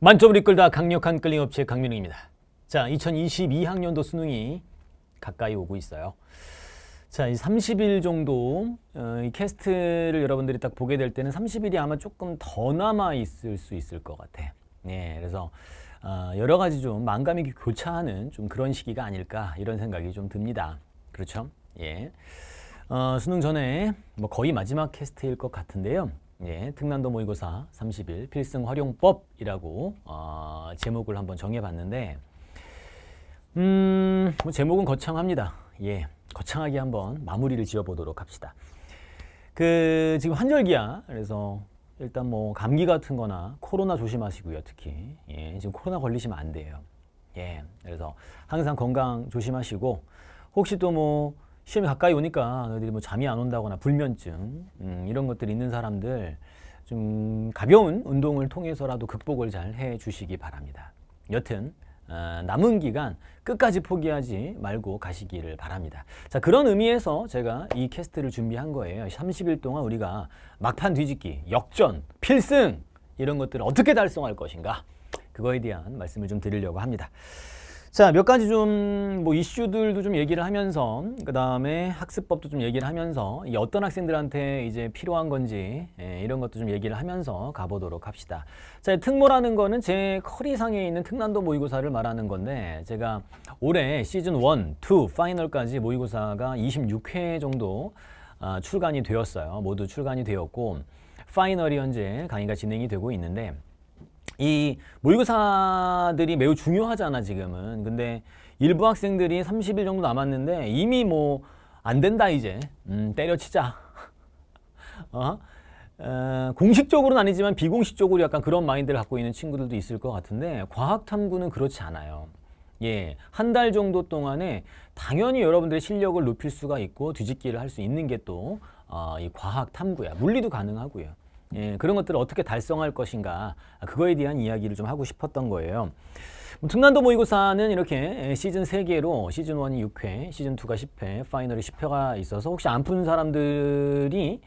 만점을 이끌다 강력한 끌림 업체 강민웅입니다. 자, 2022학년도 수능이 가까이 오고 있어요. 자, 이 30일 정도 어, 이 캐스트를 여러분들이 딱 보게 될 때는 30일이 아마 조금 더 남아 있을 수 있을 것 같아. 예, 그래서 어, 여러 가지 좀 만감이 교차하는 좀 그런 시기가 아닐까 이런 생각이 좀 듭니다. 그렇죠? 예. 어, 수능 전에 뭐 거의 마지막 캐스트일 것 같은데요. 예, 특난도 모의고사 30일 필승 활용법이라고 어, 제목을 한번 정해봤는데 음, 뭐 제목은 거창합니다. 예, 거창하게 한번 마무리를 지어보도록 합시다. 그 지금 환절기야. 그래서 일단 뭐 감기 같은 거나 코로나 조심하시고요. 특히 예, 지금 코로나 걸리시면 안 돼요. 예, 그래서 항상 건강 조심하시고 혹시 또뭐 시험이 가까이 오니까 너희들이 뭐 잠이 안 온다거나 불면증 음, 이런 것들이 있는 사람들 좀 가벼운 운동을 통해서라도 극복을 잘 해주시기 바랍니다. 여튼 어, 남은 기간 끝까지 포기하지 말고 가시기를 바랍니다. 자 그런 의미에서 제가 이 캐스트를 준비한 거예요. 30일 동안 우리가 막판 뒤집기, 역전, 필승 이런 것들을 어떻게 달성할 것인가 그거에 대한 말씀을 좀 드리려고 합니다. 자, 몇 가지 좀 뭐 이슈들도 좀 얘기를 하면서 그다음에 학습법도 좀 얘기를 하면서 이 어떤 학생들한테 이제 필요한 건지 예, 이런 것도 좀 얘기를 하면서 가보도록 합시다. 자, 특모라는 거는 제 커리상에 있는 특난도 모의고사를 말하는 건데 제가 올해 시즌 1, 2 파이널까지 모의고사가 26회 정도 아, 출간이 되었어요. 모두 출간이 되었고 파이널이 현재 강의가 진행이 되고 있는데 이 모의고사들이 매우 중요하잖아 지금은 근데 일부 학생들이 30일 정도 남았는데 이미 뭐 안 된다 이제 음, 때려치자 어? 어, 공식적으로는 아니지만 비공식적으로 약간 그런 마인드를 갖고 있는 친구들도 있을 것 같은데 과학탐구는 그렇지 않아요 예, 한 달 정도 동안에 당연히 여러분들의 실력을 높일 수가 있고 뒤집기를 할 수 있는 게또이 어, 과학탐구야 물리도 가능하고요 예, 그런 것들을 어떻게 달성할 것인가 그거에 대한 이야기를 좀 하고 싶었던 거예요. 뭐 등간도 모의고사는 이렇게 예, 시즌 3개로 시즌 1이 6회, 시즌 2가 10회, 파이널이 10회가 있어서 혹시 안푸 사람들이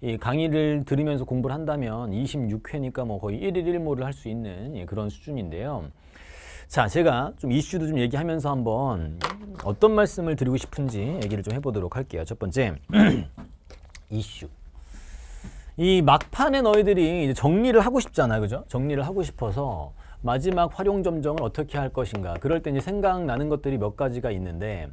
이 강의를 들으면서 공부를 한다면 26회니까 뭐 거의 1일 1모를 할 수 있는 예, 그런 수준인데요. 자, 제가 좀 이슈도 좀 얘기하면서 한번 어떤 말씀을 드리고 싶은지 얘기를 좀 해보도록 할게요. 첫 번째, 이슈. 이 막판에 너희들이 정리를 하고 싶잖아, 그죠? 정리를 하고 싶어서 마지막 활용 점정을 어떻게 할 것인가. 그럴 때 이제 생각나는 것들이 몇 가지가 있는데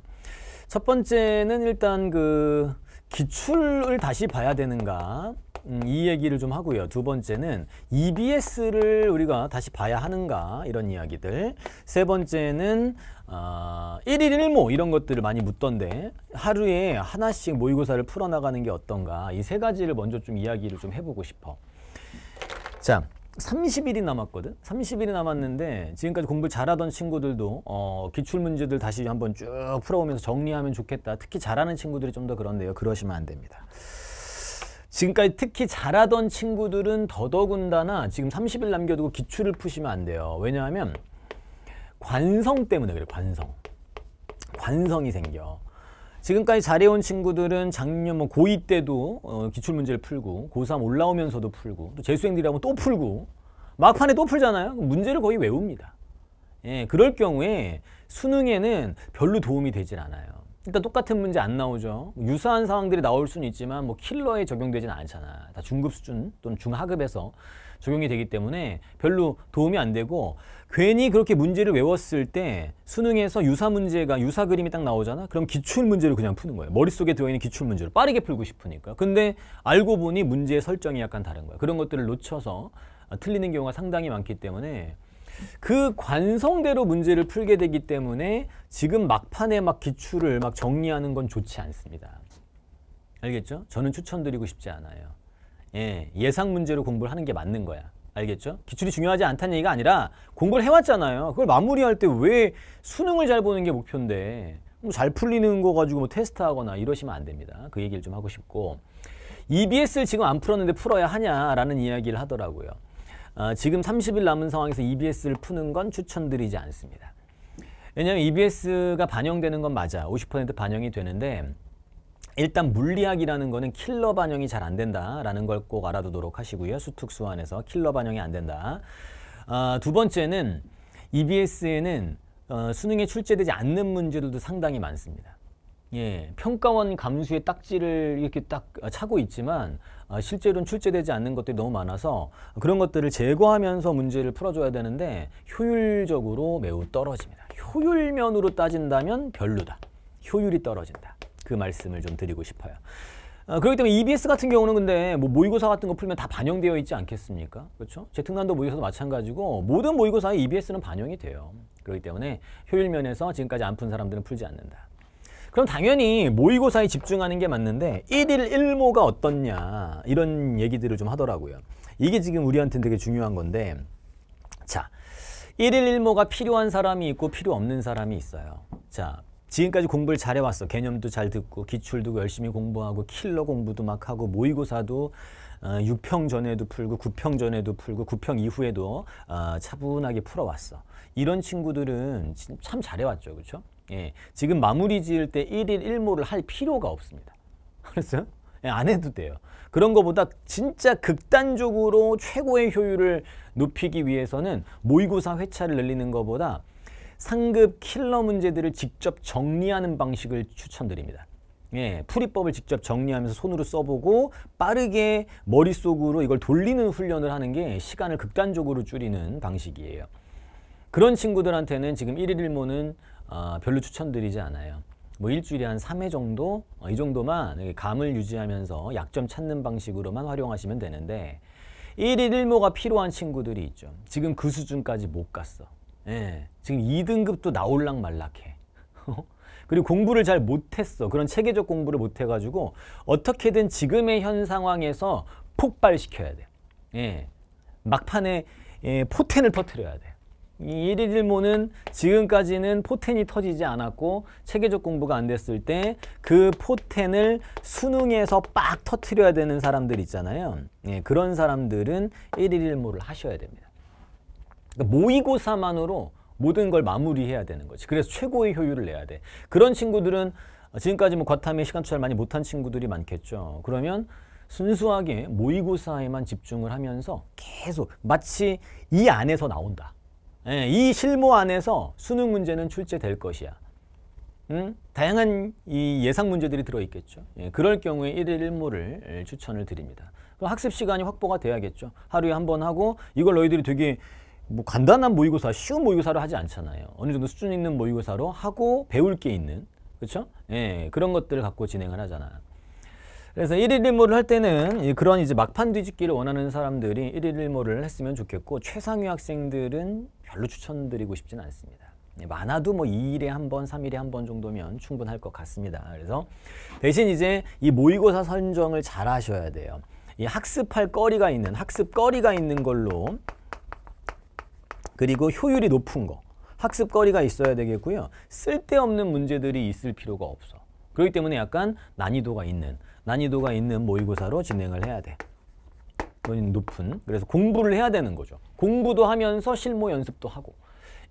첫 번째는 일단 그 기출을 다시 봐야 되는가. 음, 이 얘기를 좀 하고요. 두 번째는 EBS를 우리가 다시 봐야 하는가 이런 이야기들. 세 번째는 어, 아, 1일 1모 이런 것들을 많이 묻던데 하루에 하나씩 모의고사를 풀어나가는 게 어떤가 이 세 가지를 먼저 좀 이야기를 좀 해보고 싶어. 자, 30일이 남았거든? 30일이 남았는데 지금까지 공부 잘하던 친구들도 어, 기출문제들 다시 한번 쭉 풀어오면서 정리하면 좋겠다. 특히 잘하는 친구들이 좀 더 그런데요. 그러시면 안 됩니다. 지금까지 특히 잘하던 친구들은 더더군다나 지금 30일 남겨두고 기출을 푸시면 안 돼요. 왜냐하면 관성 때문에 그래 요 관성 관성이 생겨 지금까지 잘해온 친구들은 작년 뭐 고2 때도 어, 기출문제를 풀고 고3 올라오면서도 풀고 또 재수생들이라면 또 풀고 막판에 또 풀잖아요 문제를 거의 외웁니다 예, 그럴 경우에 수능에는 별로 도움이 되질 않아요 일단 똑같은 문제 안 나오죠 유사한 상황들이 나올 수는 있지만 뭐 킬러에 적용되진 않잖아 다 중급 수준 또는 중하급에서 적용이 되기 때문에 별로 도움이 안 되고 괜히 그렇게 문제를 외웠을 때 수능에서 유사 문제가 유사 그림이 딱 나오잖아 그럼 기출 문제를 그냥 푸는 거예요 머릿속에 들어있는 기출 문제를 빠르게 풀고 싶으니까 근데 알고 보니 문제의 설정이 약간 다른 거예요 그런 것들을 놓쳐서 틀리는 경우가 상당히 많기 때문에 그 관성대로 문제를 풀게 되기 때문에 지금 막판에 막 기출을 막 정리하는 건 좋지 않습니다. 알겠죠? 저는 추천드리고 싶지 않아요. 예, 예상 문제로 공부를 하는 게 맞는 거야. 알겠죠? 기출이 중요하지 않다는 얘기가 아니라 공부를 해왔잖아요. 그걸 마무리할 때 왜 수능을 잘 보는 게 목표인데 뭐 잘 풀리는 거 가지고 뭐 테스트하거나 이러시면 안 됩니다. 그 얘기를 좀 하고 싶고 EBS를 지금 안 풀었는데 풀어야 하냐라는 이야기를 하더라고요. 어, 지금 30일 남은 상황에서 EBS를 푸는 건 추천드리지 않습니다. 왜냐하면 EBS가 반영되는 건 맞아. 50% 반영이 되는데 일단 물리학이라는 거는 킬러 반영이 잘 안 된다라는 걸 꼭 알아두도록 하시고요. 수특수환에서 킬러 반영이 안 된다. 아, 두 번째는 EBS에는 어, 수능에 출제되지 않는 문제들도 상당히 많습니다. 예, 평가원 감수의 딱지를 이렇게 딱 차고 있지만 어, 실제로는 출제되지 않는 것들이 너무 많아서 그런 것들을 제거하면서 문제를 풀어줘야 되는데 효율적으로 매우 떨어집니다. 효율면으로 따진다면 별로다. 효율이 떨어진다. 그 말씀을 좀 드리고 싶어요. 어, 그렇기 때문에 EBS 같은 경우는 근데 뭐 모의고사 같은 거 풀면 다 반영되어 있지 않겠습니까? 그렇죠? 재특난도 모의고사도 마찬가지고 모든 모의고사에 EBS는 반영이 돼요. 그렇기 때문에 효율 면에서 지금까지 안 푼 사람들은 풀지 않는다. 그럼 당연히 모의고사에 집중하는 게 맞는데 1일 1모가 어떻냐 이런 얘기들을 좀 하더라고요. 이게 지금 우리한테는 되게 중요한 건데 자 1일 1모가 필요한 사람이 있고 필요 없는 사람이 있어요. 자 지금까지 공부를 잘해왔어. 개념도 잘 듣고 기출도 열심히 공부하고 킬러 공부도 막 하고 모의고사도 어, 6평 전에도 풀고 9평 전에도 풀고 9평 이후에도 어, 차분하게 풀어왔어. 이런 친구들은 참 잘해왔죠. 그렇죠? 예, 지금 마무리 지을 때 1일 1모를 할 필요가 없습니다. 알았어 예, 안 해도 돼요. 그런 것보다 진짜 극단적으로 최고의 효율을 높이기 위해서는 모의고사 회차를 늘리는 것보다 상급 킬러 문제들을 직접 정리하는 방식을 추천드립니다. 예, 풀이법을 직접 정리하면서 손으로 써보고 빠르게 머릿속으로 이걸 돌리는 훈련을 하는 게 시간을 극단적으로 줄이는 방식이에요. 그런 친구들한테는 지금 1일 1모는 어, 별로 추천드리지 않아요. 뭐 일주일에 한 3회 정도? 어, 이 정도만 감을 유지하면서 약점 찾는 방식으로만 활용하시면 되는데 1일 1모가 필요한 친구들이 있죠. 지금 그 수준까지 못 갔어. 예, 지금 2등급도 나올락 말락해. 어? 그리고 공부를 잘 못했어. 그런 체계적 공부를 못해가지고 어떻게든 지금의 현 상황에서 폭발시켜야 돼. 예, 막판에 예, 포텐을 터트려야 돼. 이 1일 1모는 지금까지는 포텐이 터지지 않았고 체계적 공부가 안 됐을 때 그 포텐을 수능에서 빡 터트려야 되는 사람들 있잖아요. 예, 그런 사람들은 1일 1모를 하셔야 됩니다. 그러니까 모의고사만으로 모든 걸 마무리해야 되는 거지. 그래서 최고의 효율을 내야 돼. 그런 친구들은 지금까지 뭐 과탐에 시간 투자를 많이 못한 친구들이 많겠죠. 그러면 순수하게 모의고사에만 집중을 하면서 계속 마치 이 안에서 나온다. 예, 이 실무 안에서 수능 문제는 출제될 것이야. 음? 다양한 이 예상 문제들이 들어있겠죠. 예, 그럴 경우에 1일 1모를 추천을 드립니다. 학습 시간이 확보가 돼야겠죠. 하루에 한 번 하고 이걸 너희들이 되게 뭐 간단한 모의고사, 쉬운 모의고사를 하지 않잖아요. 어느 정도 수준 있는 모의고사로 하고 배울 게 있는 그렇죠? 예, 그런 것들을 갖고 진행을 하잖아. 그래서 1일 1모를 할 때는 그런 이제 막판 뒤집기를 원하는 사람들이 1일 1모를 했으면 좋겠고 최상위 학생들은 별로 추천드리고 싶진 않습니다. 예, 많아도 뭐 2일에 한 번, 3일에 한 번 정도면 충분할 것 같습니다. 그래서 대신 이제 이 모의고사 선정을 잘 하셔야 돼요. 이 학습할 거리가 있는, 학습거리가 있는 걸로 그리고 효율이 높은 거. 학습거리가 있어야 되겠고요. 쓸데없는 문제들이 있을 필요가 없어. 그렇기 때문에 약간 난이도가 있는, 난이도가 있는 모의고사로 진행을 해야 돼. 높은. 그래서 공부를 해야 되는 거죠. 공부도 하면서 실무 연습도 하고.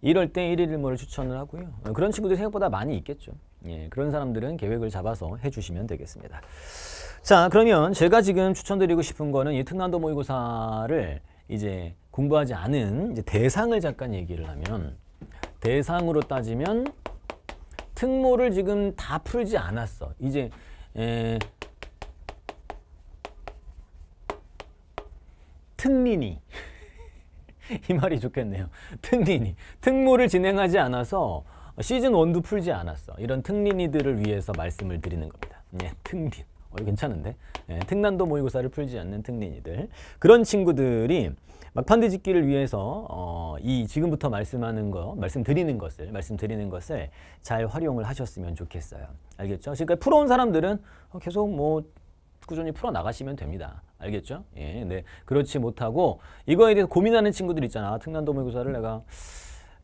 이럴 때 1일 1모를 추천을 하고요. 그런 친구들이 생각보다 많이 있겠죠. 예, 그런 사람들은 계획을 잡아서 해주시면 되겠습니다. 자, 그러면 제가 지금 추천드리고 싶은 거는 이 특난도 모의고사를 이제 공부하지 않은 이제 대상을 잠깐 얘기를 하면 대상으로 따지면 특모를 지금 다 풀지 않았어. 이제 에, 특린이 이 말이 좋겠네요. 특린이 특모를 진행하지 않아서 시즌 원도 풀지 않았어. 이런 특린이들을 위해서 말씀을 드리는 겁니다. 예, 특린. 어, 괜찮은데? 예, 특난도 모의고사를 풀지 않는 특린이들. 그런 친구들이 막판 뒤집기를 위해서 어, 이 지금부터 말씀하는 거, 말씀드리는 것을, 말씀드리는 것을 잘 활용을 하셨으면 좋겠어요. 알겠죠? 그러니까 풀어온 사람들은 어, 계속 뭐 꾸준히 풀어나가시면 됩니다. 알겠죠? 예, 네. 그렇지 못하고 이거에 대해서 고민하는 친구들 있잖아. 특난도 모의고사를 내가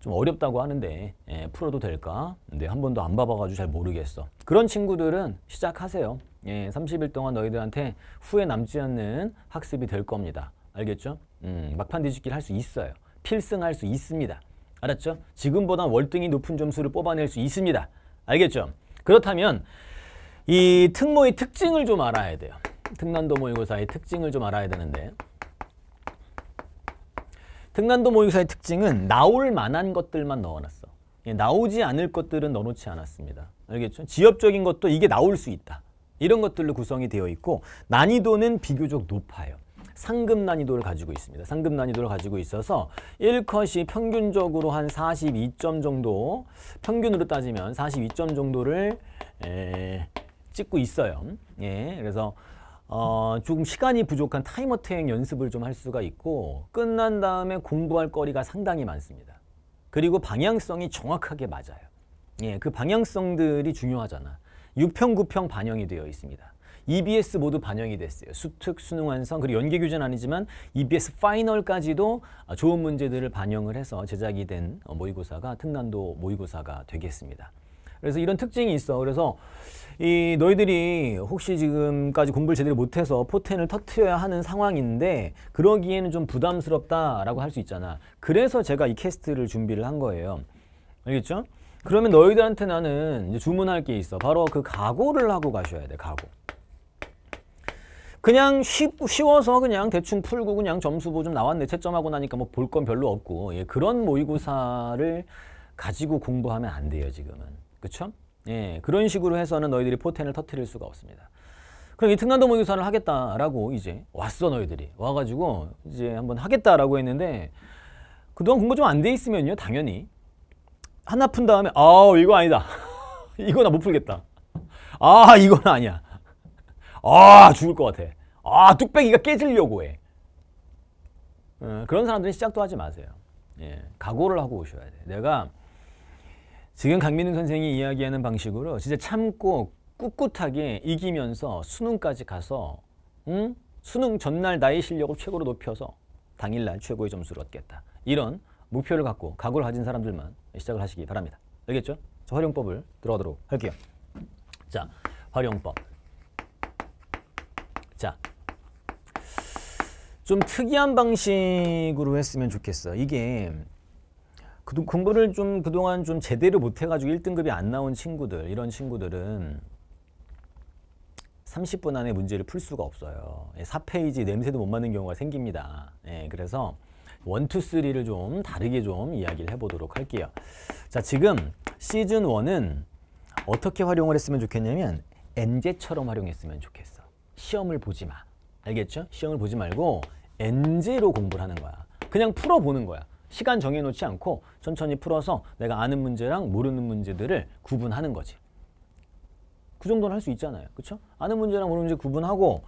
좀 어렵다고 하는데 예, 풀어도 될까? 근데 한 번도 안 봐봐가지고 잘 모르겠어. 그런 친구들은 시작하세요. 예, 30일 동안 너희들한테 후회 남지 않는 학습이 될 겁니다. 알겠죠? 음, 막판 뒤집기를 할 수 있어요. 필승할 수 있습니다. 알았죠? 지금보다 월등히 높은 점수를 뽑아낼 수 있습니다. 알겠죠? 그렇다면 이 특모의 특징을 좀 알아야 돼요. 특난도 모의고사의 특징을 좀 알아야 되는데 특난도 모의고사의 특징은 나올 만한 것들만 넣어놨어. 예, 나오지 않을 것들은 넣어놓지 않았습니다. 알겠죠? 지엽적인 것도 이게 나올 수 있다. 이런 것들로 구성이 되어 있고 난이도는 비교적 높아요. 상급 난이도를 가지고 있습니다. 상급 난이도를 가지고 있어서 1컷이 평균적으로 한 42점 정도 평균으로 따지면 42점 정도를 에, 찍고 있어요. 예, 그래서 어, 조금 시간이 부족한 타이머 태행 연습을 좀 할 수가 있고 끝난 다음에 공부할 거리가 상당히 많습니다. 그리고 방향성이 정확하게 맞아요. 예, 그 방향성들이 중요하잖아. 6평9평 반영이 되어 있습니다. EBS 모두 반영이 됐어요. 수특, 수능 완성, 그리고 연계 교재는 아니지만 EBS 파이널까지도 좋은 문제들을 반영을 해서 제작이 된 모의고사가 특난도 모의고사가 되겠습니다. 그래서 이런 특징이 있어. 그래서 이 너희들이 혹시 지금까지 공부를 제대로 못해서 포텐을 터트려야 하는 상황인데 그러기에는 좀 부담스럽다라고 할 수 있잖아. 그래서 제가 이 캐스트를 준비를 한 거예요. 알겠죠? 그러면 너희들한테 나는 주문할 게 있어. 바로 그 각오를 하고 가셔야 돼. 각오. 그냥 쉬, 쉬워서 그냥 대충 풀고 그냥 점수 보좀 뭐 나왔네 채점하고 나니까 뭐 볼 건 별로 없고 예, 그런 모의고사를 가지고 공부하면 안 돼요 지금은 그쵸? 예, 그런 식으로 해서는 너희들이 포텐을 터트릴 수가 없습니다 그럼 이 특난도 모의고사를 하겠다라고 이제 왔어 너희들이 와가지고 이제 한번 하겠다라고 했는데 그동안 공부 좀 안 돼 있으면요 당연히 하나 푼 다음에 아우 이거 아니다. 이거 나 못 풀겠다. 아 이건 아니야. 아 죽을 것 같아. 아 뚝배기가 깨지려고 해. 어, 그런 사람들은 시작도 하지 마세요. 예, 각오를 하고 오셔야 돼. 내가 지금 강민우 선생이 이야기하는 방식으로 진짜 참고 꿋꿋하게 이기면서 수능까지 가서 응? 수능 전날 나의 실력을 최고로 높여서 당일날 최고의 점수를 얻겠다. 이런 목표를 갖고 각오를 가진 사람들만 시작을 하시기 바랍니다. 알겠죠? 자, 활용법을 들어가도록 할게요. 자, 활용법. 자, 좀 특이한 방식으로 했으면 좋겠어. 이게 그, 공부를 좀 그동안 좀 제대로 못해가지고 1등급이 안 나온 친구들, 이런 친구들은 30분 안에 문제를 풀 수가 없어요. 4페이지 예, 냄새도 못 맡는 경우가 생깁니다. 예, 그래서 1,2,3를 좀 다르게 좀 이야기를 해보도록 할게요. 자, 지금 시즌 1은 어떻게 활용을 했으면 좋겠냐면 엔제처럼 활용했으면 좋겠어. 시험을 보지 마. 알겠죠? 시험을 보지 말고 엔제로 공부를 하는 거야. 그냥 풀어보는 거야. 시간 정해놓지 않고 천천히 풀어서 내가 아는 문제랑 모르는 문제들을 구분하는 거지. 그 정도는 할 수 있잖아요. 그렇죠? 아는 문제랑 모르는 문제 구분하고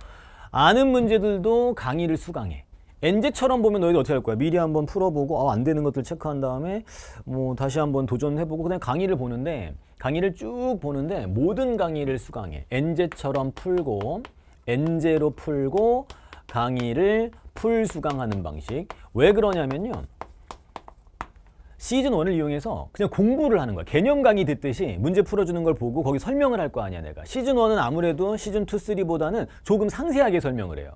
아는 문제들도 강의를 수강해. 엔제처럼 보면 너희들 어떻게 할 거야? 미리 한번 풀어보고 아, 안 되는 것들 체크한 다음에 뭐 다시 한번 도전해보고 그냥 강의를 보는데 강의를 쭉 보는데 모든 강의를 수강해. 엔제처럼 풀고 엔제로 풀고 강의를 풀 수강하는 방식. 왜 그러냐면요. 시즌 1을 이용해서 그냥 공부를 하는 거야. 개념 강의 듣듯이 문제 풀어주는 걸 보고 거기 설명을 할 거 아니야 내가. 시즌 1은 아무래도 시즌 2, 3보다는 조금 상세하게 설명을 해요.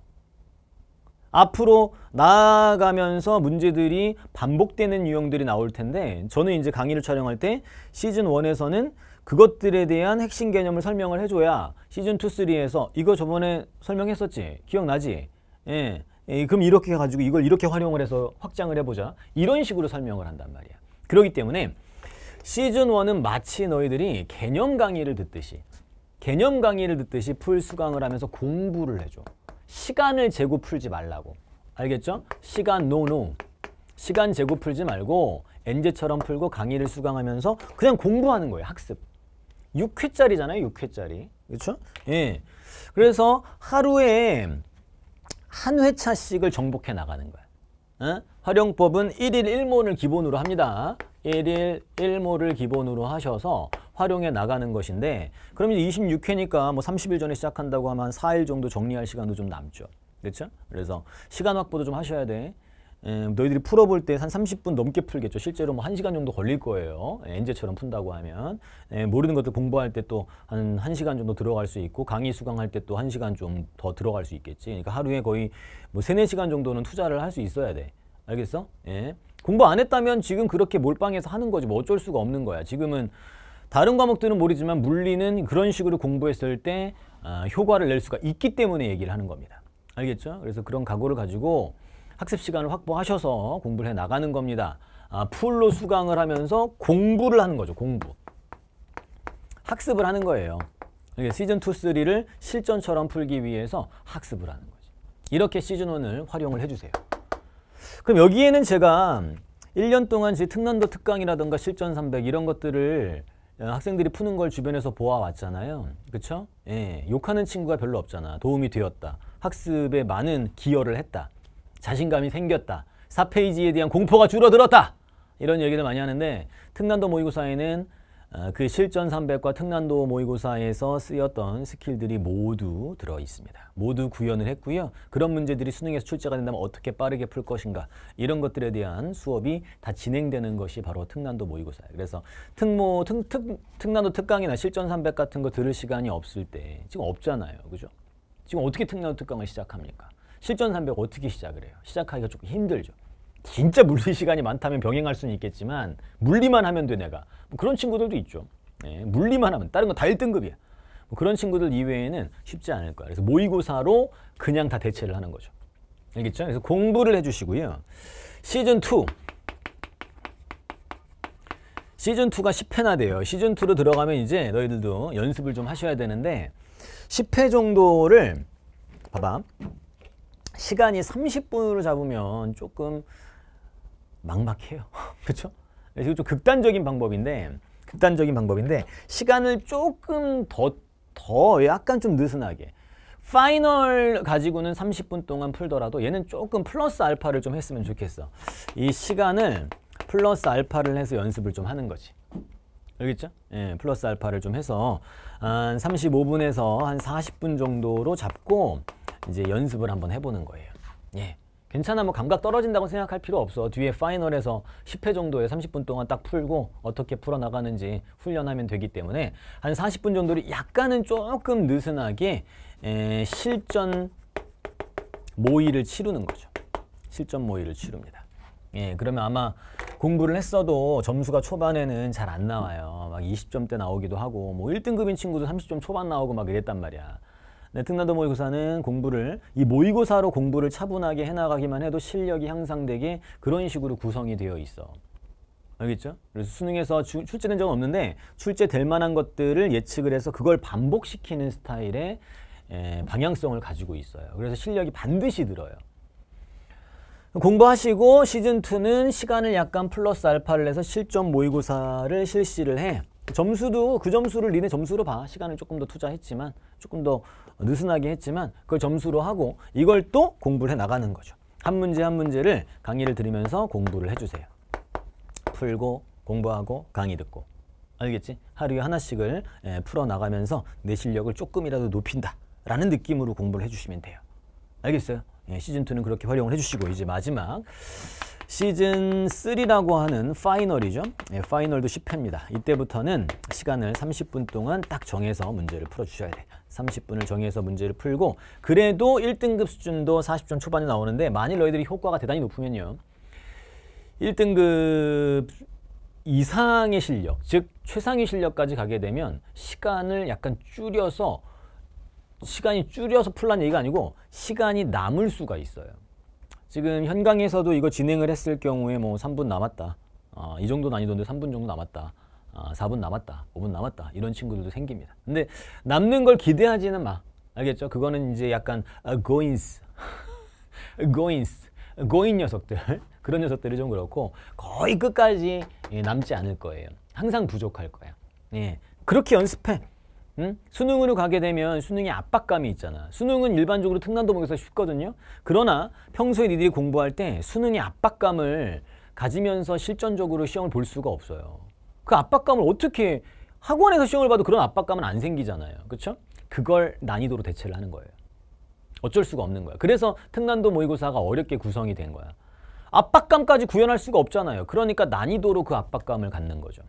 앞으로 나아가면서 문제들이 반복되는 유형들이 나올 텐데 저는 이제 강의를 촬영할 때 시즌 1에서는 그것들에 대한 핵심 개념을 설명을 해줘야 시즌 2, 3에서 이거 저번에 설명했었지? 기억나지? 예. 예 그럼 이렇게 해가지고 이걸 이렇게 활용을 해서 확장을 해보자. 이런 식으로 설명을 한단 말이야. 그렇기 때문에 시즌 1은 마치 너희들이 개념 강의를 듣듯이 개념 강의를 듣듯이 풀 수강을 하면서 공부를 해줘. 시간을 재고 풀지 말라고. 알겠죠? 시간 노노. No, no. 시간 재고 풀지 말고 엔제처럼 풀고 강의를 수강하면서 그냥 공부하는 거예요. 학습. 6회짜리잖아요. 6회짜리. 그렇죠? 예. 그래서 하루에 한 회차씩을 정복해 나가는 거야. 어? 활용법은 1일 1문을 기본으로 합니다. 1일 1모를 기본으로 하셔서 활용해 나가는 것인데 그러면 26회니까 뭐 30일 전에 시작한다고 하면 4일 정도 정리할 시간도 좀 남죠. 그렇죠? 그래서 시간 확보도 좀 하셔야 돼. 에, 예, 너희들이 풀어볼 때 한 30분 넘게 풀겠죠. 실제로 뭐 1시간 정도 걸릴 거예요. 예, 엔제처럼 푼다고 하면. 에, 예, 모르는 것들 공부할 때 또 한 1시간 정도 들어갈 수 있고 강의 수강할 때 또 1시간 좀 더 들어갈 수 있겠지. 그러니까 하루에 거의 뭐 3, 4시간 정도는 투자를 할 수 있어야 돼. 알겠어? 예. 공부 안 했다면 지금 그렇게 몰빵해서 하는 거지 뭐 어쩔 수가 없는 거야. 지금은 다른 과목들은 모르지만 물리는 그런 식으로 공부했을 때 어, 효과를 낼 수가 있기 때문에 얘기를 하는 겁니다. 알겠죠? 그래서 그런 각오를 가지고 학습 시간을 확보하셔서 공부를 해 나가는 겁니다. 아, 풀로 수강을 하면서 공부를 하는 거죠. 공부. 학습을 하는 거예요. 시즌 2, 3를 실전처럼 풀기 위해서 학습을 하는 거죠. 이렇게 시즌 1을 활용을 해주세요. 그럼 여기에는 제가 1년 동안 제 특난도 특강이라든가 실전 300 이런 것들을 어, 학생들이 푸는 걸 주변에서 보아왔잖아요. 그렇죠? 예, 욕하는 친구가 별로 없잖아. 도움이 되었다. 학습에 많은 기여를 했다. 자신감이 생겼다. 4페이지에 대한 공포가 줄어들었다. 이런 얘기를 많이 하는데 특난도 모의고사에는 아, 그 실전 300과 특난도 모의고사에서 쓰였던 스킬들이 모두 들어 있습니다. 모두 구현을 했고요. 그런 문제들이 수능에서 출제가 된다면 어떻게 빠르게 풀 것인가 이런 것들에 대한 수업이 다 진행되는 것이 바로 특난도 모의고사예요. 그래서 특모, 특, 특, 특난도 특강이나 실전 300 같은 거 들을 시간이 없을 때 지금 없잖아요. 그죠? 지금 어떻게 특난도 특강을 시작합니까? 실전 300 어떻게 시작을 해요? 시작하기가 조금 힘들죠. 진짜 물리 시간이 많다면 병행할 수는 있겠지만 물리만 하면 돼 내가 뭐 그런 친구들도 있죠. 예, 물리만 하면 다른 건다 1등급이야. 뭐 그런 친구들 이외에는 쉽지 않을 거야. 그래서 모의고사로 그냥 다 대체를 하는 거죠. 알겠죠? 그래서 공부를 해주시고요. 시즌2 시즌2가 10회나 돼요. 시즌2로 들어가면 이제 너희들도 연습을 좀 하셔야 되는데 10회 정도를 봐봐 시간이 30분으로 잡으면 조금 막막해요. 그렇죠? 이거 좀 극단적인 방법인데 극단적인 방법인데 시간을 조금 더, 더 약간 좀 느슨하게 파이널 가지고는 30분 동안 풀더라도 얘는 조금 플러스 알파를 좀 했으면 좋겠어. 이 시간을 플러스 알파를 해서 연습을 좀 하는 거지. 알겠죠? 예, 플러스 알파를 좀 해서 한 35분에서 한 40분 정도로 잡고 이제 연습을 한번 해보는 거예요. 예. 괜찮아 뭐 감각 떨어진다고 생각할 필요 없어 뒤에 파이널에서 10회 정도에 30분 동안 딱 풀고 어떻게 풀어나가는지 훈련하면 되기 때문에 한 40분 정도를 약간은 조금 느슨하게 에, 실전 모의를 치르는 거죠 실전 모의를 치릅니다 예, 그러면 아마 공부를 했어도 점수가 초반에는 잘 안 나와요. 막 20점대 나오기도 하고 뭐 1등급인 친구도 30점 초반 나오고 막 이랬단 말이야. 네, 특난도 모의고사는 공부를 이 모의고사로 공부를 차분하게 해나가기만 해도 실력이 향상되게 그런 식으로 구성이 되어 있어. 알겠죠? 그래서 수능에서 주, 출제된 적은 없는데 출제될 만한 것들을 예측을 해서 그걸 반복시키는 스타일의 에, 방향성을 가지고 있어요. 그래서 실력이 반드시 늘어요. 공부하시고 시즌2는 시간을 약간 플러스 알파를 해서 실전 모의고사를 실시를 해. 점수도 그 점수를 니네 점수로 봐. 시간을 조금 더 투자했지만 조금 더 느슨하게 했지만 그걸 점수로 하고 이걸 또 공부를 해 나가는 거죠. 한 문제 한 문제를 강의를 들으면서 공부를 해주세요. 풀고 공부하고 강의 듣고 알겠지? 하루에 하나씩을 예, 풀어나가면서 내 실력을 조금이라도 높인다 라는 느낌으로 공부를 해주시면 돼요. 알겠어요? 예, 시즌2는 그렇게 활용을 해주시고 이제 마지막 시즌 3라고 하는 파이널이죠. 예, 파이널도 10회입니다. 이때부터는 시간을 30분 동안 딱 정해서 문제를 풀어주셔야 돼요. 30분을 정해서 문제를 풀고 그래도 1등급 수준도 40점 초반에 나오는데 만일 너희들이 효과가 대단히 높으면요. 1등급 이상의 실력, 즉최상위 실력까지 가게 되면 시간을 약간 줄여서 시간이 줄여서 풀란 얘기가 아니고 시간이 남을 수가 있어요. 지금 현강에서도 이거 진행을 했을 경우에 뭐 3분 남았다. 어, 이 정도 난이도인데 3분 정도 남았다. 어, 4분 남았다. 5분 남았다. 이런 친구들도 생깁니다. 근데 남는 걸 기대하지는 마. 알겠죠? 그거는 이제 약간 uh, goings, goings, goin 녀석들. 그런 녀석들이 좀 그렇고 거의 끝까지 예, 남지 않을 거예요. 항상 부족할 거야. 예, 그렇게 연습해. 응? 수능으로 가게 되면 수능의 압박감이 있잖아. 수능은 일반적으로 특난도 목에서 쉽거든요. 그러나 평소에 니들이 공부할 때 수능의 압박감을 가지면서 실전적으로 시험을 볼 수가 없어요. 그 압박감을 어떻게 학원에서 시험을 봐도 그런 압박감은 안 생기잖아요. 그렇죠? 그걸 난이도로 대체를 하는 거예요. 어쩔 수가 없는 거야. 그래서 특난도 모의고사가 어렵게 구성이 된 거야. 압박감까지 구현할 수가 없잖아요. 그러니까 난이도로 그 압박감을 갖는 거죠.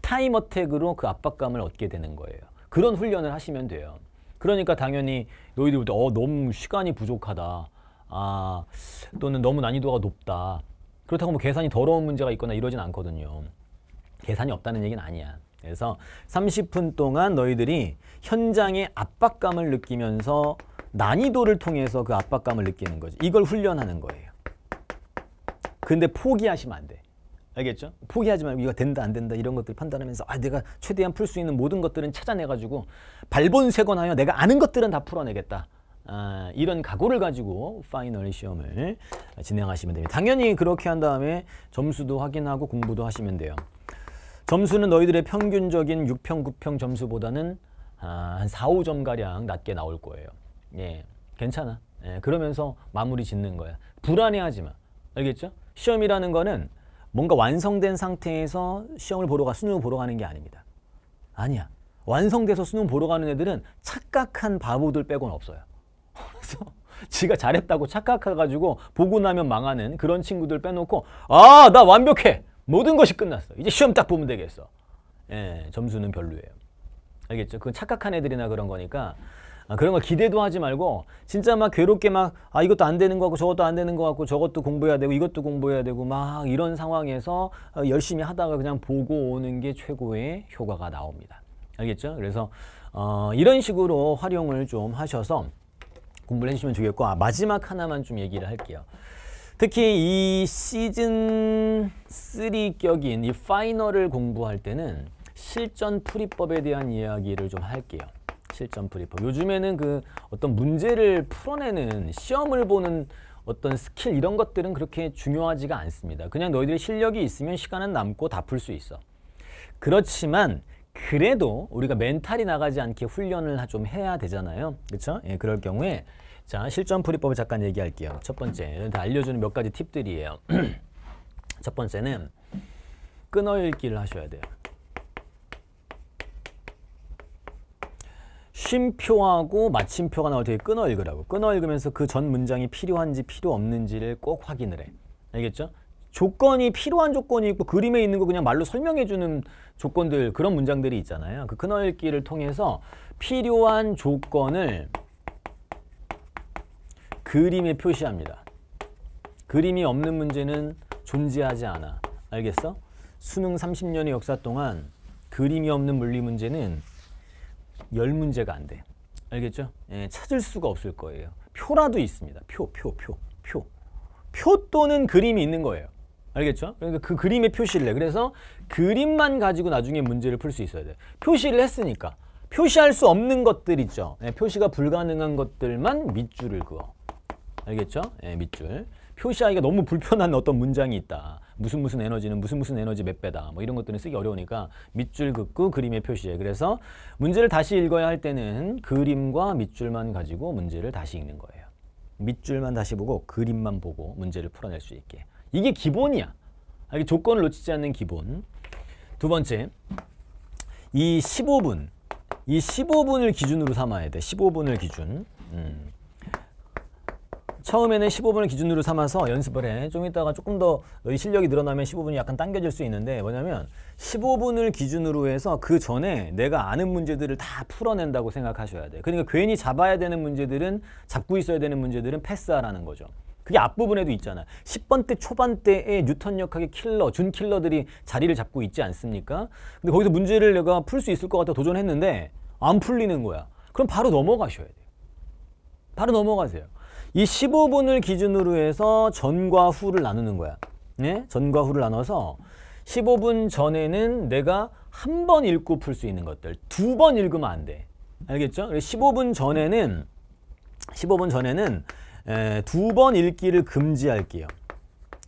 타임 어택으로 그 압박감을 얻게 되는 거예요. 그런 훈련을 하시면 돼요. 그러니까 당연히 너희들부터 어, 너무 시간이 부족하다. 아, 또는 너무 난이도가 높다. 그렇다고 뭐 계산이 더러운 문제가 있거나 이러진 않거든요. 계산이 없다는 얘기는 아니야. 그래서 30분 동안 너희들이 현장의 압박감을 느끼면서 난이도를 통해서 그 압박감을 느끼는 거지. 이걸 훈련하는 거예요. 근데 포기하시면 안 돼. 알겠죠? 포기하지 말고 이거 된다 안 된다 이런 것들 판단하면서 아 내가 최대한 풀 수 있는 모든 것들은 찾아내가지고 발본색원하여 내가 아는 것들은 다 풀어내겠다. 아, 이런 각오를 가지고 파이널 시험을 진행하시면 됩니다. 당연히 그렇게 한 다음에 점수도 확인하고 공부도 하시면 돼요. 점수는 너희들의 평균적인 6평, 9평 점수보다는 아, 한 4, 5점가량 낮게 나올 거예요. 예, 괜찮아. 예, 그러면서 마무리 짓는 거야. 불안해하지 마. 알겠죠? 시험이라는 거는 뭔가 완성된 상태에서 시험을 보러 가 수능을 보러 가는 게 아닙니다. 아니야. 완성돼서 수능 보러 가는 애들은 착각한 바보들 빼곤 없어요. 그래서 지가 잘했다고 착각해가지고 보고 나면 망하는 그런 친구들 빼놓고 아 나 완벽해 모든 것이 끝났어 이제 시험 딱 보면 되겠어 예 점수는 별로예요 알겠죠 그건 착각한 애들이나 그런 거니까 아, 그런 거 기대도 하지 말고 진짜 막 괴롭게 막 아 이것도 안 되는 거 같고 저것도 안 되는 거 같고 저것도 공부해야 되고 이것도 공부해야 되고 막 이런 상황에서 어, 열심히 하다가 그냥 보고 오는 게 최고의 효과가 나옵니다. 알겠죠? 그래서 어, 이런 식으로 활용을 좀 하셔서 공부를 해주시면 좋겠고 아, 마지막 하나만 좀 얘기를 할게요. 특히 이 시즌 3격인 이 파이널을 공부할 때는 실전 풀이법에 대한 이야기를 좀 할게요. 실전 브리퍼. 요즘에는 그 어떤 문제를 풀어내는 시험을 보는 어떤 스킬 이런 것들은 그렇게 중요하지가 않습니다. 그냥 너희들의 실력이 있으면 시간은 남고 다 풀 수 있어. 그렇지만 그래도 우리가 멘탈이 나가지 않게 훈련을 좀 해야 되잖아요. 그렇죠? 예, 그럴 경우에 자 실전 풀이법을 잠깐 얘기할게요. 첫 번째 다 알려주는 몇 가지 팁들이에요. 첫 번째는 끊어 읽기를 하셔야 돼요. 쉼표하고 마침표가 나올 때 끊어 읽으라고. 끊어 읽으면서 그 전 문장이 필요한지 필요 없는지를 꼭 확인을 해. 알겠죠? 조건이 필요한 조건이 있고 그림에 있는 거 그냥 말로 설명해 주는 조건들 그런 문장들이 있잖아요. 그 끊어 읽기를 통해서 필요한 조건을 그림에 표시합니다. 그림이 없는 문제는 존재하지 않아. 알겠어? 수능 30년의 역사 동안 그림이 없는 물리 문제는 열 문제가 안 돼. 알겠죠? 예, 찾을 수가 없을 거예요. 표라도 있습니다. 표, 표, 표, 표. 표 또는 그림이 있는 거예요. 알겠죠? 그러니까 그 그림의 표시를 해. 그래서 그림만 가지고 나중에 문제를 풀 수 있어야 돼. 표시를 했으니까. 표시할 수 없는 것들 있죠. 예, 표시가 불가능한 것들만 밑줄을 그어. 알겠죠? 예, 밑줄. 표시하기가 너무 불편한 어떤 문장이 있다. 무슨 무슨 에너지는 무슨 무슨 에너지 몇 배다. 뭐 이런 것들은 쓰기 어려우니까 밑줄 긋고 그림에 표시해. 그래서 문제를 다시 읽어야 할 때는 그림과 밑줄만 가지고 문제를 다시 읽는 거예요. 밑줄만 다시 보고 그림만 보고 문제를 풀어낼 수 있게. 이게 기본이야. 아, 이게 조건을 놓치지 않는 기본. 두 번째, 이 15분. 이 15분을 기준으로 삼아야 돼. 15분을 기준. 음. 처음에는 15분을 기준으로 삼아서 연습을 해. 좀 이따가 조금 더 너희 실력이 늘어나면 15분이 약간 당겨질 수 있는데 뭐냐면 15분을 기준으로 해서 그 전에 내가 아는 문제들을 다 풀어낸다고 생각하셔야 돼. 그러니까 괜히 잡아야 되는 문제들은 잡고 있어야 되는 문제들은 패스하라는 거죠. 그게 앞부분에도 있잖아. 10번대 초반대에 뉴턴 역학의 킬러, 준 킬러들이 자리를 잡고 있지 않습니까? 근데 거기서 문제를 내가 풀 수 있을 것 같아 도전했는데 안 풀리는 거야. 그럼 바로 넘어가셔야 돼요. 바로 넘어가세요. 이 15분을 기준으로 해서 전과 후를 나누는 거야. 네? 전과 후를 나눠서 15분 전에는 내가 한 번 읽고 풀 수 있는 것들 두 번 읽으면 안 돼. 알겠죠? 15분 전에는 15분 전에는 두 번 읽기를 금지할게요.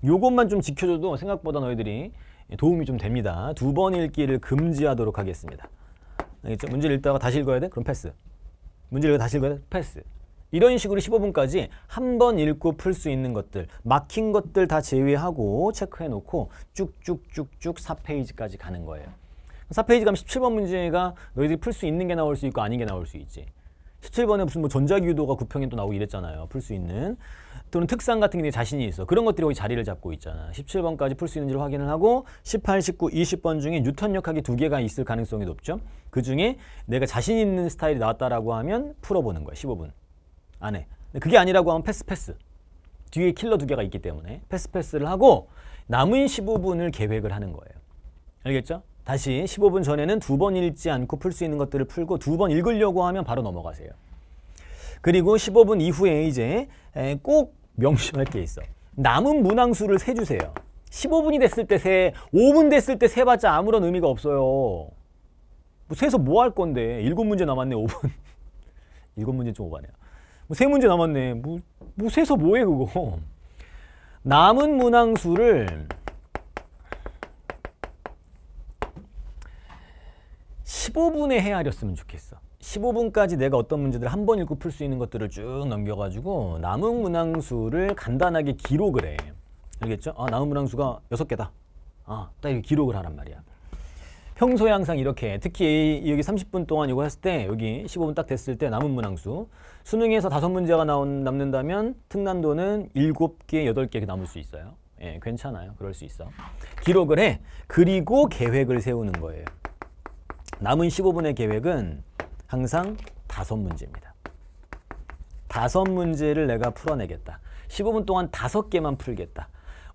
요것만 좀 지켜줘도 생각보다 너희들이 도움이 좀 됩니다. 두 번 읽기를 금지하도록 하겠습니다. 알겠죠? 문제를 읽다가 다시 읽어야 돼? 그럼 패스. 문제를 읽다가 다시 읽어야 돼? 패스. 이런 식으로 15분까지 한 번 읽고 풀 수 있는 것들, 막힌 것들 다 제외하고 체크해 놓고 쭉쭉쭉쭉 4페이지까지 가는 거예요. 4페이지 가면 17번 문제가 너희들이 풀 수 있는 게 나올 수 있고 아닌 게 나올 수 있지. 17번에 무슨 뭐 전자기도가 구평에 또 나오고 이랬잖아요. 풀 수 있는. 또는 특상 같은 게 자신이 있어. 그런 것들이 거기 자리를 잡고 있잖아. 17번까지 풀 수 있는지를 확인을 하고 18, 19, 20번 중에 뉴턴 역학이 두 개가 있을 가능성이 높죠. 그 중에 내가 자신 있는 스타일이 나왔다라고 하면 풀어보는 거야. 15분. 안 해. 그게 아니라고 하면 패스 패스. 뒤에 킬러 두 개가 있기 때문에 패스 패스를 하고 남은 15분을 계획을 하는 거예요. 알겠죠? 다시 15분 전에는 두 번 읽지 않고 풀 수 있는 것들을 풀고 두 번 읽으려고 하면 바로 넘어가세요. 그리고 15분 이후에 이제 꼭 명심할 게 있어. 남은 문항수를 세주세요. 15분이 됐을 때 세, 5분 됐을 때 세봤자 아무런 의미가 없어요. 뭐 세서 뭐 할 건데. 7문제 남았네, 5분. 7문제 좀 오바네요. 뭐 세 문제 남았네. 뭐, 뭐 세서 뭐해 그거. 남은 문항수를 15분에 헤아렸으면 좋겠어. 15분까지 내가 어떤 문제들 한번 읽고 풀 수 있는 것들을 쭉 넘겨가지고 남은 문항수를 간단하게 기록을 해. 알겠죠? 아, 남은 문항수가 6개다. 아, 딱 이렇게 기록을 하란 말이야. 평소에 항상 이렇게 특히 여기 30분 동안 이거 했을 때 여기 15분 딱 됐을 때 남은 문항수 수능에서 다섯 문제가 나온, 남는다면 특난도는 7개, 8개 남을 수 있어요. 예, 괜찮아요. 그럴 수 있어. 기록을 해. 그리고 계획을 세우는 거예요. 남은 15분의 계획은 항상 다섯 문제입니다. 다섯 문제를 내가 풀어내겠다. 15분 동안 다섯 개만 풀겠다.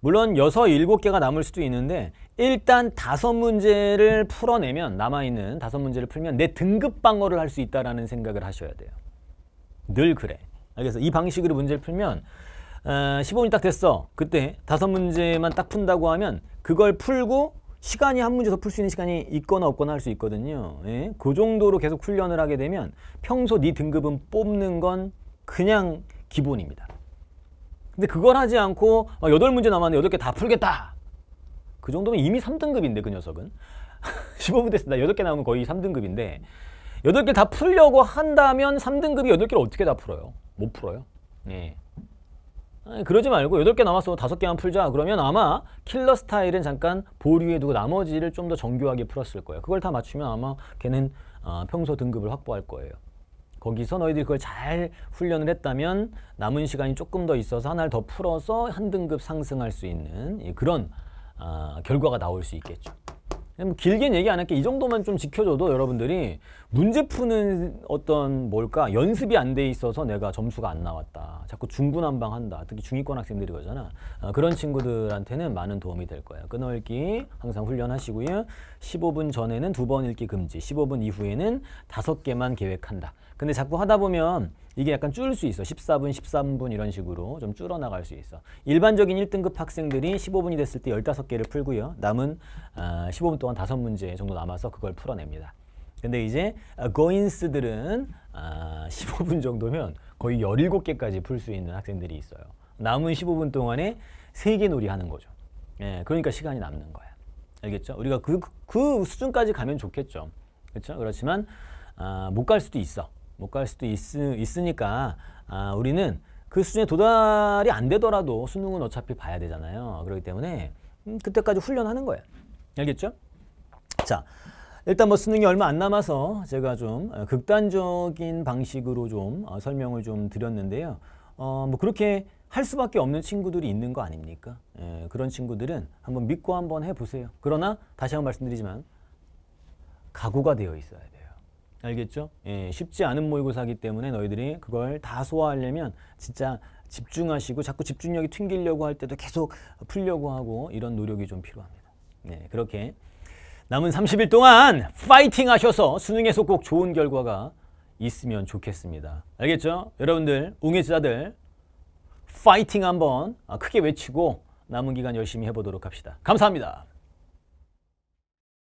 물론 6, 7개가 남을 수도 있는데 일단 다섯 문제를 풀어내면 남아있는 다섯 문제를 풀면 내 등급 방어를 할 수 있다라는 생각을 하셔야 돼요. 늘 그래. 알겠어? 이 방식으로 문제를 풀면 어, 15분이 딱 됐어. 그때 다섯 문제만 딱 푼다고 하면 그걸 풀고 시간이 한 문제 더 풀 수 있는 시간이 있거나 없거나 할 수 있거든요. 예? 그 정도로 계속 훈련을 하게 되면 평소 네 등급은 뽑는 건 그냥 기본입니다. 근데 그걸 하지 않고 어, 여덟 문제 남았는데 8개 다 풀겠다. 그 정도면 이미 3등급인데 그 녀석은. 15분 됐습니다. 8개 나오면 거의 3등급인데 8개 다 풀려고 한다면 3등급이 8개를 어떻게 다 풀어요? 못 풀어요. 네. 그러지 말고 8개 남았어. 5개만 풀자. 그러면 아마 킬러 스타일은 잠깐 보류해 두고 나머지를 좀 더 정교하게 풀었을 거예요. 그걸 다 맞추면 아마 걔는 어, 평소 등급을 확보할 거예요. 거기서 너희들이 그걸 잘 훈련을 했다면 남은 시간이 조금 더 있어서 하나를 더 풀어서 한 등급 상승할 수 있는 그런 아, 결과가 나올 수 있겠죠. 길게 얘기 안 할게 이 정도만 좀 지켜줘도 여러분들이 문제 푸는 어떤 뭘까 연습이 안 돼 있어서 내가 점수가 안 나왔다 자꾸 중구난방 한다 특히 중위권 학생들이 그러잖아 어, 그런 친구들한테는 많은 도움이 될거예 끊어읽기 항상 훈련하시고요 15분 전에는 두 번 읽기 금지 15분 이후에는 다섯 개만 계획한다 근데 자꾸 하다 보면 이게 약간 줄 수 있어. 14분, 13분 이런 식으로 좀 줄어나갈 수 있어. 일반적인 1등급 학생들이 15분이 됐을 때 15개를 풀고요. 남은 어, 아, 15분 동안 5문제 정도 남아서 그걸 풀어냅니다. 근데 이제 고인스들은 아, 어, 아, 15분 정도면 거의 17개까지 풀 수 있는 학생들이 있어요. 남은 15분 동안에 3개 놀이 하는 거죠. 예, 그러니까 시간이 남는 거야. 알겠죠? 우리가 그, 그 수준까지 가면 좋겠죠. 그렇죠? 그렇지만 아, 못갈 수도 있어. 못갈 수도 있, 있으니까 아, 우리는 그 수준에 도달이 안 되더라도 수능은 어차피 봐야 되잖아요. 그렇기 때문에 음, 그때까지 훈련하는 거예요. 알겠죠? 자, 일단 뭐 수능이 얼마 안 남아서 제가 좀 어, 극단적인 방식으로 좀 어, 설명을 좀 드렸는데요. 어, 뭐 그렇게 할 수밖에 없는 친구들이 있는 거 아닙니까? 예, 그런 친구들은 한번 믿고 한번 해보세요. 그러나 다시 한번 말씀드리지만 각오가 되어 있어야 돼요. 알겠죠? 예, 쉽지 않은 모의고사기 때문에 너희들이 그걸 다 소화하려면 진짜 집중하시고 자꾸 집중력이 튕기려고 할 때도 계속 풀려고 하고 이런 노력이 좀 필요합니다. 네, 그렇게 남은 30일 동안 파이팅 하셔서 수능에서 꼭 좋은 결과가 있으면 좋겠습니다. 알겠죠? 여러분들, 웅해지자들 파이팅 한번 아, 크게 외치고 남은 기간 열심히 해보도록 합시다. 감사합니다.